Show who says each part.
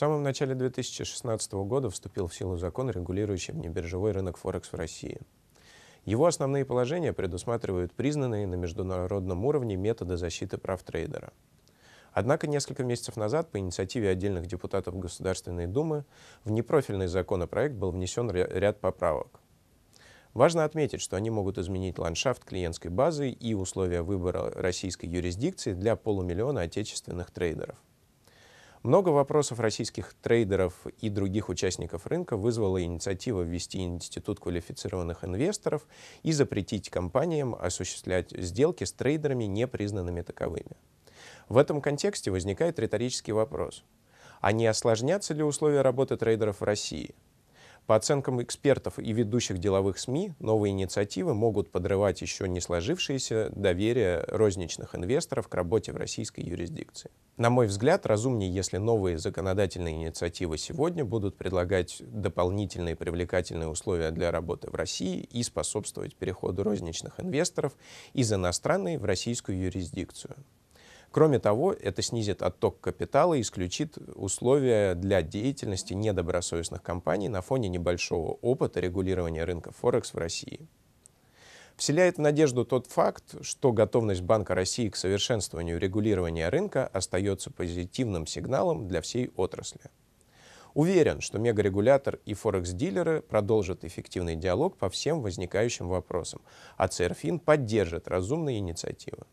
Speaker 1: самом начале 2016 года вступил в силу закон, регулирующий небиржевой рынок Форекс в России. Его основные положения предусматривают признанные на международном уровне методы защиты прав трейдера. Однако несколько месяцев назад по инициативе отдельных депутатов Государственной Думы в непрофильный законопроект был внесен ряд поправок. Важно отметить, что они могут изменить ландшафт клиентской базы и условия выбора российской юрисдикции для полумиллиона отечественных трейдеров. Много вопросов российских трейдеров и других участников рынка вызвала инициатива ввести институт квалифицированных инвесторов и запретить компаниям осуществлять сделки с трейдерами, не признанными таковыми. В этом контексте возникает риторический вопрос. А не осложнятся ли условия работы трейдеров в России – по оценкам экспертов и ведущих деловых СМИ, новые инициативы могут подрывать еще не сложившееся доверие розничных инвесторов к работе в российской юрисдикции. На мой взгляд, разумнее, если новые законодательные инициативы сегодня будут предлагать дополнительные привлекательные условия для работы в России и способствовать переходу розничных инвесторов из иностранной в российскую юрисдикцию. Кроме того, это снизит отток капитала и исключит условия для деятельности недобросовестных компаний на фоне небольшого опыта регулирования рынка Форекс в России. Вселяет в надежду тот факт, что готовность Банка России к совершенствованию регулирования рынка остается позитивным сигналом для всей отрасли. Уверен, что мегарегулятор и форекс-дилеры продолжат эффективный диалог по всем возникающим вопросам, а ЦРФИН поддержит разумные инициативы.